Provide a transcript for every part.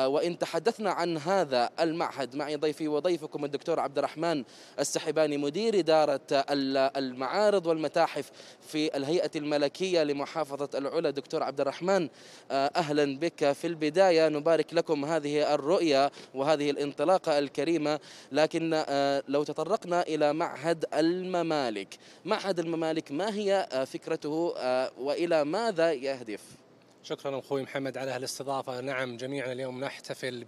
آه، وإن تحدثنا عن هذا المعهد معي ضيفي وضيفكم الدكتور عبد الرحمن السحباني مدير إدارة المعارض والمتاحف في الهيئة الملكية لمحافظة العلا دكتور عبد الرحمن آه، أهلا بك في البداية نبارك لكم هذه الرؤية وهذه الانطلاقة الكريمة لكن آه، لو تطرقنا إلى معهد الممالك معهد الممالك ما هي فكرته وإلى ماذا يهدف؟ شكرا اخوي محمد على هالاستضافه، نعم جميعنا اليوم نحتفل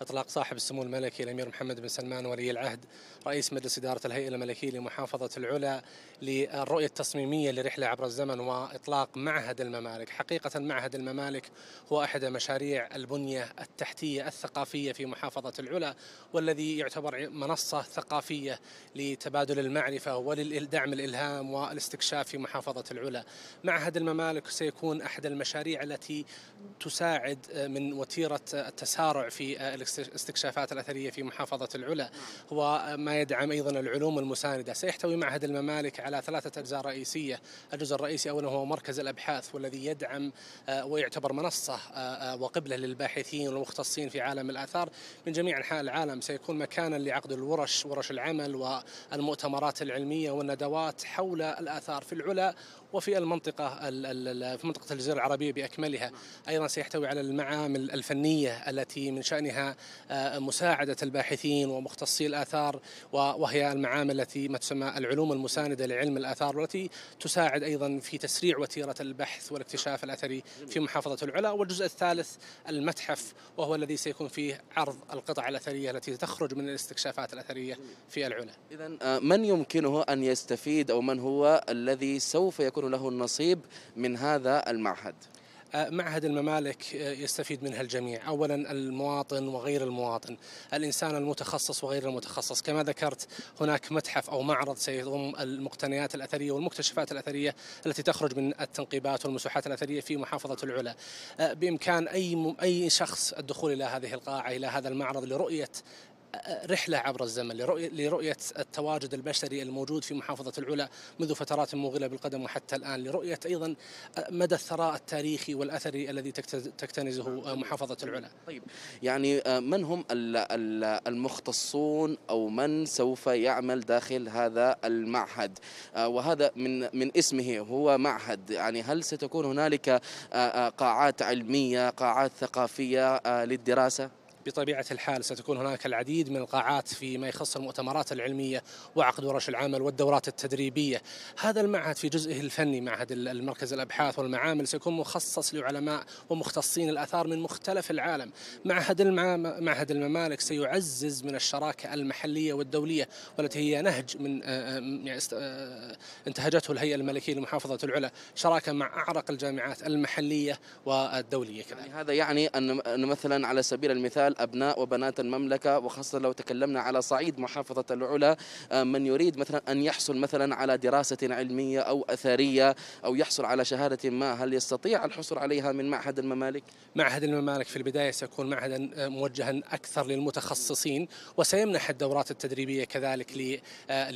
باطلاق صاحب السمو الملكي الامير محمد بن سلمان ولي العهد رئيس مجلس اداره الهيئه الملكيه لمحافظه العلا للرؤيه التصميميه لرحله عبر الزمن واطلاق معهد الممالك، حقيقه معهد الممالك هو احد مشاريع البنيه التحتيه الثقافيه في محافظه العلا والذي يعتبر منصه ثقافيه لتبادل المعرفه وللدعم الالهام والاستكشاف في محافظه العلا. معهد الممالك سيكون احد المشاريع التي التي تساعد آه، من وتيره التسارع في آه، الاستكشافات الاثريه في محافظه العلا وما آه، يدعم ايضا العلوم المسانده سيحتوي معهد الممالك على ثلاثه اجزاء رئيسيه الجزء الرئيسي اولا هو مركز الابحاث والذي يدعم ويعتبر منصه وقبله للباحثين والمختصين في عالم الاثار من جميع انحاء العالم سيكون مكانا لعقد الورش ورش العمل والمؤتمرات العلميه والندوات حول الاثار في العلا وفي المنطقه في منطقه الجزيره العربيه باكملها عملها أيضا سيحتوي على المعامل الفنية التي من شأنها آه، مساعدة الباحثين ومختصي الآثار وهي المعامل التي ما تسمى العلوم المساندة لعلم الآثار والتي تساعد أيضا في تسريع وتيرة البحث والاكتشاف الأثري في محافظة العلا والجزء الثالث المتحف وهو الذي سيكون فيه عرض القطع الأثرية التي تخرج من الاستكشافات الأثرية في العلا إذا آه، من يمكنه أن يستفيد أو من هو الذي سوف يكون له النصيب من هذا المعهد آه، معهد الممالك آه، يستفيد منها الجميع أولا المواطن وغير المواطن الإنسان المتخصص وغير المتخصص كما ذكرت هناك متحف أو معرض سيضم المقتنيات الأثرية والمكتشفات الأثرية التي تخرج من التنقيبات والمسوحات الأثرية في محافظة العلا آه، بإمكان أي أي شخص الدخول إلى هذه القاعة إلى هذا المعرض لرؤية رحلة عبر الزمن لرؤية التواجد البشري الموجود في محافظة العلا منذ فترات موغلة بالقدم وحتى الآن لرؤية أيضا مدى الثراء التاريخي والأثري الذي تكتنزه محافظة العلا طيب يعني آه، من هم المختصون أو من سوف يعمل داخل هذا المعهد آه، وهذا من, من اسمه هو معهد يعني هل ستكون هنالك آه، قاعات علمية قاعات ثقافية للدراسة؟ بطبيعة الحال ستكون هناك العديد من القاعات فيما يخص المؤتمرات العلمية وعقد ورش العمل والدورات التدريبية هذا المعهد في جزئه الفني معهد المركز الأبحاث والمعامل سيكون مخصص لعلماء ومختصين الآثار من مختلف العالم معهد, معهد الممالك سيعزز من الشراكة المحلية والدولية والتي هي نهج من آه، آه، يعني آه، انتهجته الهيئة الملكية لمحافظة العلا شراكة مع أعرق الجامعات المحلية والدولية كذلك. يعني هذا يعني أن مثلا على سبيل المثال أبناء وبنات المملكة وخاصة لو تكلمنا على صعيد محافظة العلا آه، من يريد مثلا أن يحصل مثلا على دراسة علمية أو أثرية أو يحصل على شهادة ما هل يستطيع الحصول عليها من معهد الممالك؟ معهد الممالك في البداية سيكون معهدا آه، موجها أكثر للمتخصصين وسيمنح الدورات التدريبية كذلك آه،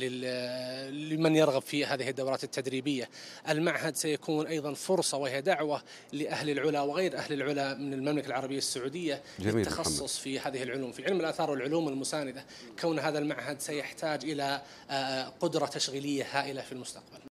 لمن يرغب في هذه الدورات التدريبية المعهد سيكون أيضا فرصة وهي دعوة لأهل العلا وغير أهل العلا من المملكة العربية السعودية للتخصص محمد. تخصص في هذه العلوم في علم الآثار والعلوم المساندة كون هذا المعهد سيحتاج إلى آه، قدرة تشغيلية هائلة في المستقبل